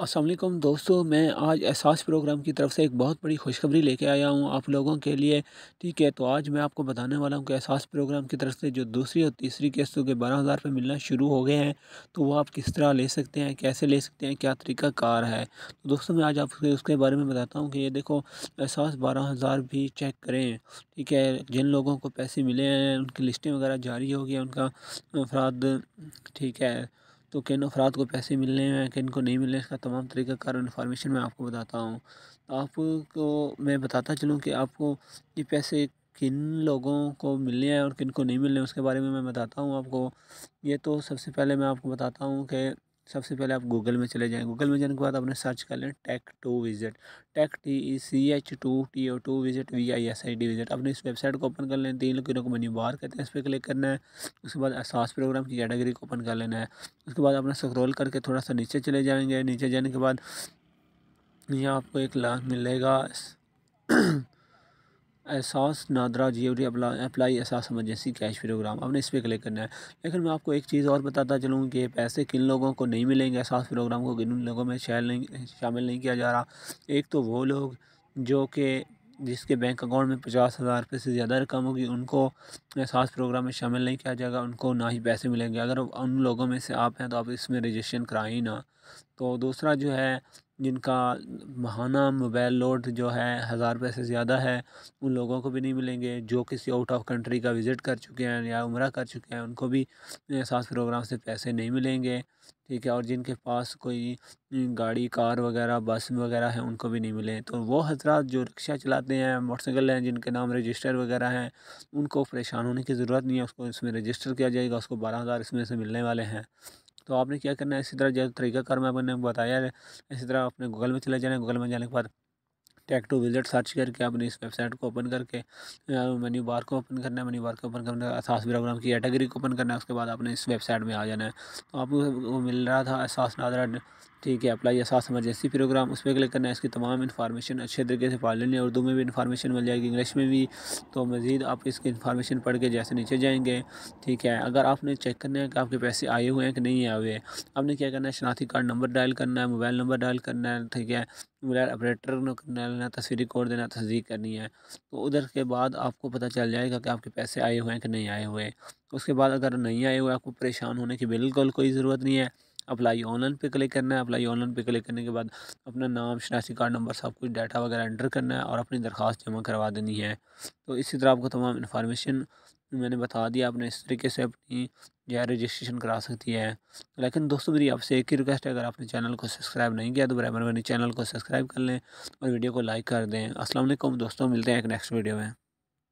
असलम दोस्तों मैं आज एहसास प्रोग्राम की तरफ से एक बहुत बड़ी खुशखबरी लेके आया हूँ आप लोगों के लिए ठीक है तो आज मैं आपको बताने वाला हूँ कि एहसास प्रोग्राम की तरफ से जो दूसरी और तीसरी किस्तों के बारह हज़ार रुपये मिलना शुरू हो गए हैं तो वो आप किस तरह ले सकते हैं कैसे ले सकते हैं क्या तरीका कार है तो दोस्तों मैं आज आपके उसके बारे में बताता हूँ कि ये देखो एहसास बारह हज़ार भी चेक करें ठीक है जिन लोगों को पैसे मिले हैं उनकी लिस्टें वगैरह जारी हो गई उनका अफराद ठीक है तो किन अफराद को पैसे मिलने हैं किन को नहीं मिलने इसका तमाम कार इन्फॉर्मेशन मैं आपको बताता हूँ तो आपको मैं बताता चलूँ कि आपको ये पैसे किन लोगों को मिलने हैं और किन को नहीं मिलने उसके बारे में मैं बताता हूँ आपको ये तो सबसे पहले मैं आपको बताता हूँ कि सबसे पहले आप गूगल में चले जाएँ गूगल में जाने के बाद आपने सर्च कर लें take to visit take T C H to T O to visit V I S I D visit अपने इस वेबसाइट को ओपन कर लें तीन लोगों को मेन्यू बार कहते हैं इस पर क्लिक करना है उसके बाद एहसास प्रोग्राम की कैटेगरी को ओपन कर लेना है उसके बाद अपना स्क्रोल करके थोड़ा सा नीचे चले जाएँगे नीचे जाने के बाद यहाँ आपको एक लाख मिलेगा एहसास नादरा जीवरी apply Ehsaas emergency cash program आपने इस पर क्लिक करना है लेकिन मैं आपको एक चीज़ और बताता चलूँ कि पैसे किन लोगों को नहीं मिलेंगे एहसास प्रोग्राम को किन लोगों में शामिल नहीं शामिल नहीं किया जा रहा एक तो वो लोग जो कि जिसके बैंक अकाउंट में पचास हज़ार रुपये से ज़्यादा रकम होगी उनको एहसास प्रोग्राम में शामिल नहीं किया जाएगा उनको ना ही पैसे मिलेंगे अगर उन लोगों में से आप हैं तो आप इसमें रजिस्ट्रेशन कराएं ना तो दूसरा जो है जिनका महाना मोबाइल लोड जो है हज़ार रुपये से ज़्यादा है उन लोगों को भी नहीं मिलेंगे जो किसी आउट ऑफ कंट्री का विज़िट कर चुके हैं या उम्र कर चुके हैं उनको भी सास प्रोग्राम से पैसे नहीं मिलेंगे ठीक है और जिनके पास कोई गाड़ी कार वगैरह बस वगैरह है उनको भी नहीं मिले तो वो हजरात जो रिक्शा चलाते हैं मोटरसाइकिल हैं जिनके नाम रजिस्टर वगैरह हैं उनको परेशान होने की ज़रूरत नहीं है उसको इसमें रजिस्टर किया जाएगा उसको बारह हज़ार इसमें से मिलने वाले हैं तो आपने क्या करना है इसी तरह जो कर मैं आपने बताया है इसी तरह आपने गूगल में चले जाना है गूगल में जाने के बाद टैक टू विजिट सर्च करके अपने इस वेबसाइट को ओपन करके मेन्यू बार को ओपन करना है मेन्यू बार को ओपन करना है असास प्रोग्राम की कैटेगरी को ओपन करना है उसके बाद आपने इस वेबसाइट में आ जाना है तो आपको मिल रहा था एहसास नादरा ठीक है अप्लाई एहसास एमरजेंसी प्रोग्राम उस पर क्लिक करना है इसकी तमाम इन्फॉर्मेशन अच्छे तरीके से पढ़ लेनी है उर्दू में भी इन्फॉर्मेशन मिल जाएगी इंग्लिश में भी तो मज़ीद आप इसकी इन्फॉर्मेशन पढ़ के जैसे नीचे जाएंगे ठीक है अगर आपने चेक करना है कि आपके पैसे आए हुए हैं कि नहीं आए हुए आपने क्या करना है शनाती कार्ड नंबर डायल करना है मोबाइल नंबर डायल करना है ठीक है मोबाइल ऑपरेटर ने तस्वीर कोड देना तस्दीक करनी है तो उधर के बाद आपको पता चल जाएगा कि आपके पैसे आए हुए हैं कि नहीं आए हुए उसके बाद अगर नहीं आए हुए आपको परेशान होने की बिल्कुल कोई ज़रूरत नहीं है अप्लाई ऑनलाइन पे क्लिक करना है अप्लाई ऑनलाइन पे क्लिक करने के बाद अपना नाम शनाशी कार्ड नंबर सब कुछ डाटा वगैरह एंटर करना है और अपनी दरख्वास्त जमा करवा देनी है तो इसी तरह आपको तमाम इन्फॉर्मेशन मैंने बता दिया आपने इस तरीके से अपनी जो रजिस्ट्रेशन करा सकती है लेकिन दोस्तों मेरी आपसे एक ही रिक्वेस्ट है अगर आपने चैनल को सब्सक्राइब नहीं किया तो बराबर मेरे चैनल को सब्सक्राइब कर लें और वीडियो को लाइक कर दें असल दोस्तों मिलते हैं एक नेक्स्ट वीडियो में